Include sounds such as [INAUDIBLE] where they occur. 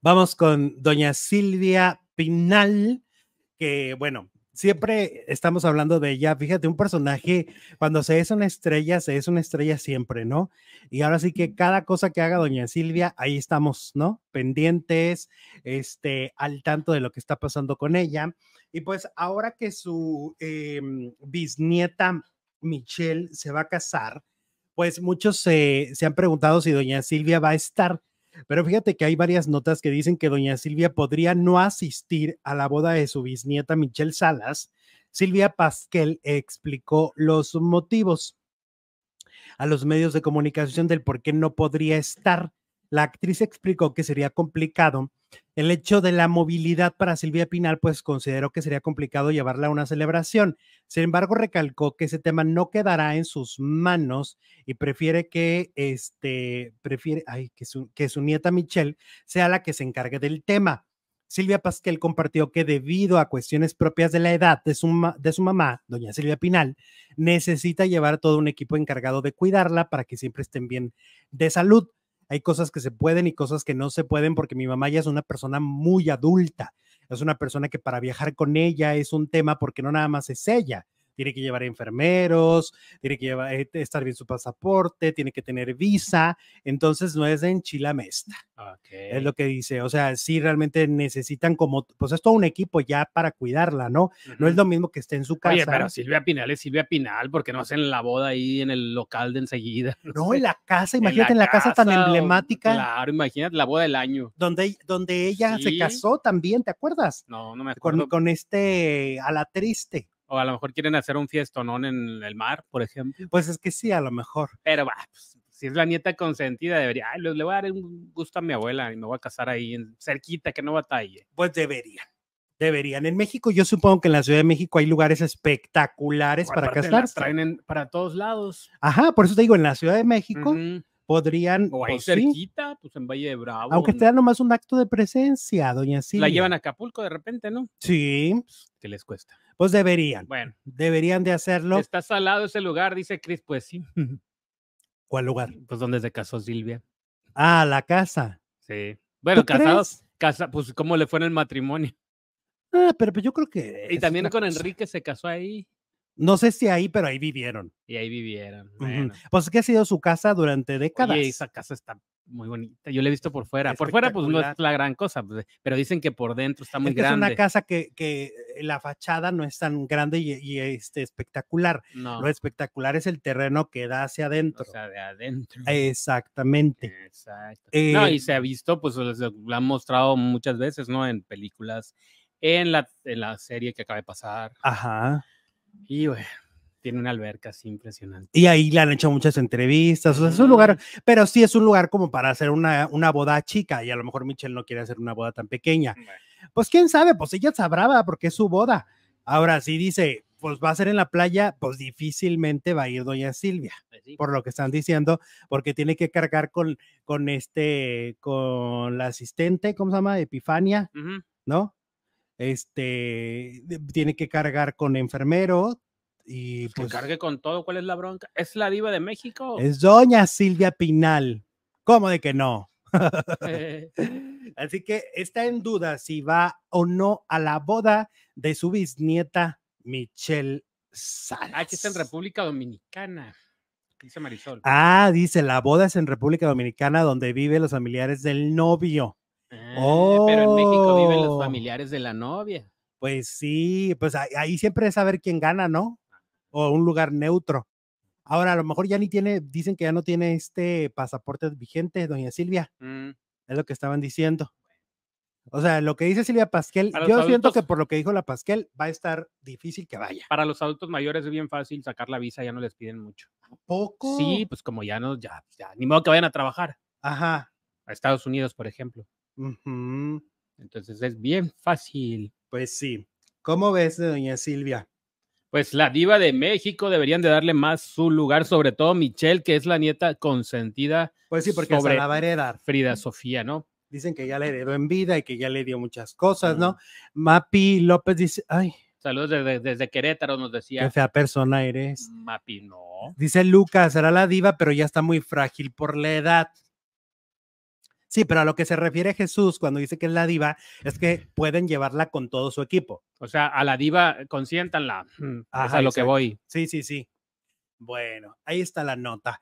Vamos con doña Silvia Pinal, que bueno, siempre estamos hablando de ella. Fíjate, un personaje, cuando se es una estrella, se es una estrella siempre, ¿no? Y ahora sí que cada cosa que haga doña Silvia, ahí estamos, ¿no? Pendientes, este, al tanto de lo que está pasando con ella. Y pues ahora que su em, bisnieta Michelle se va a casar, pues muchos se, se han preguntado si doña Silvia va a estar pero fíjate que hay varias notas que dicen que doña Silvia podría no asistir a la boda de su bisnieta Michelle Salas. Silvia Pasquel explicó los motivos a los medios de comunicación del por qué no podría estar. La actriz explicó que sería complicado el hecho de la movilidad para Silvia Pinal, pues consideró que sería complicado llevarla a una celebración. Sin embargo, recalcó que ese tema no quedará en sus manos y prefiere que este prefiere que, su, que su nieta Michelle sea la que se encargue del tema. Silvia Pasquel compartió que debido a cuestiones propias de la edad de su, de su mamá, doña Silvia Pinal, necesita llevar todo un equipo encargado de cuidarla para que siempre estén bien de salud hay cosas que se pueden y cosas que no se pueden porque mi mamá ya es una persona muy adulta, es una persona que para viajar con ella es un tema porque no nada más es ella, tiene que llevar enfermeros, tiene que llevar, eh, estar bien su pasaporte, tiene que tener visa, entonces no es en enchilamesta. Okay. Es lo que dice, o sea, sí realmente necesitan como, pues es todo un equipo ya para cuidarla, ¿no? No es lo mismo que esté en su casa. Oye, pero Silvia Pinal es Silvia Pinal, porque no hacen la boda ahí en el local de enseguida. [LAUGHS] No, en la casa, imagínate en la, casa, tan emblemática. Claro, imagínate la boda del año. Donde, donde ella se casó también, ¿te acuerdas? No, no me acuerdo. con este, a la triste. O a lo mejor quieren hacer un fiestonón en el mar, por ejemplo. Pues es que sí, a lo mejor. Pero ah, pues, si es la nieta consentida, debería, le voy a dar un gusto a mi abuela y me voy a casar ahí en, cerquita, que no batalle. Pues deberían. Deberían. En México, yo supongo que en la Ciudad de México hay lugares espectaculares para casarse. Las traen para todos lados. Ajá, por eso te digo, en la Ciudad de México, podrían. O ahí pues, cerquita, pues en Valle de Bravo. Aunque sea nomás un acto de presencia, doña Silvia. La llevan a Acapulco de repente, ¿no? Sí. Que les cuesta? Pues deberían. Bueno. Deberían de hacerlo. Está salado ese lugar, dice Cris, pues sí. [LAUGHS] ¿Cuál lugar? Pues donde se casó Silvia. Ah, la casa. Sí. Bueno, casados, casa, pues cómo le fue en el matrimonio. Ah, pero, pues, yo creo que. Y también con Enrique se casó ahí. No sé si ahí, pero ahí vivieron. Y ahí vivieron. Pues que ha sido su casa durante décadas. Y esa casa está muy bonita. Yo la he visto por fuera. Por fuera, pues no es la gran cosa, pues, pero dicen que por dentro está muy grande. Es una casa que, eh, la fachada no es tan grande y, este, espectacular. No. Lo espectacular es el terreno que da hacia adentro. O sea, de adentro. Exactamente. Exacto. no, y eh, se ha visto, pues lo han mostrado muchas veces, ¿no? En películas, en la, en la serie que acaba de pasar. Ajá. Y güey, tiene una alberca así impresionante. Y ahí le han hecho muchas entrevistas, o sea, es un lugar, pero sí es un lugar como para hacer una, una boda chica y a lo mejor Michelle no quiere hacer una boda tan pequeña. Pues quién sabe, pues ella sabraba porque es su boda. Ahora, sí dice, pues va a ser en la playa, pues difícilmente va a ir doña Silvia, pues por lo que están diciendo, porque tiene que cargar con, con este, con la asistente, ¿cómo se llama? Epifania, ¿no? este, tiene que cargar con enfermero, y pues, pues cargue con todo, ¿cuál es la bronca? ¿Es la diva de México? Es doña Silvia Pinal. ¿Cómo de que no? [LAUGHS] [LAUGHS] Así que está en duda si va o no a la boda de su bisnieta Michelle ah, Salas. Ah, está en República Dominicana. Dice Marisol. Ah, dice, la boda es en República Dominicana donde viven los familiares del novio. Ah, pero en México viven los ¡Oh! familiares de la novia. Pues sí, pues ahí siempre es saber quién gana, ¿no? O un lugar neutro. Ahora, a lo mejor ya ni tiene, dicen que ya no tiene este pasaporte vigente, doña Silvia. Mm. Es lo que estaban diciendo. O sea, lo que dice Silvia Pasquel, yo siento que por lo que dijo la Pasquel, va a estar difícil que vaya. Para los adultos mayores es bien fácil sacar la visa, ya no les piden mucho. ¿A poco? Sí, pues como ya no, ya, ya, ni modo que vayan a trabajar. Ajá. A Estados Unidos, por ejemplo. Entonces es bien fácil. Pues sí. ¿Cómo ves de doña Silvia? Pues la diva de México deberían de darle más su lugar, sobre todo Michelle, que es la nieta consentida. Pues sí, porque la va a heredar. Frida Sofía, ¿no? Dicen que ya la heredó en vida y que ya le dio muchas cosas, ¿no? Mapi López dice, ay, Saludos desde, Querétaro, nos decía. Qué fea persona eres. Mapi, no. Dice Lucas, será la diva, pero ya está muy frágil por la edad. Sí, pero a lo que se refiere Jesús cuando dice que es la diva es que pueden llevarla con todo su equipo. O sea, a la diva eh, consiéntanla. [CLEARS THROAT] Ajá, es a lo que voy. Sí, sí, sí. Bueno, ahí está la nota.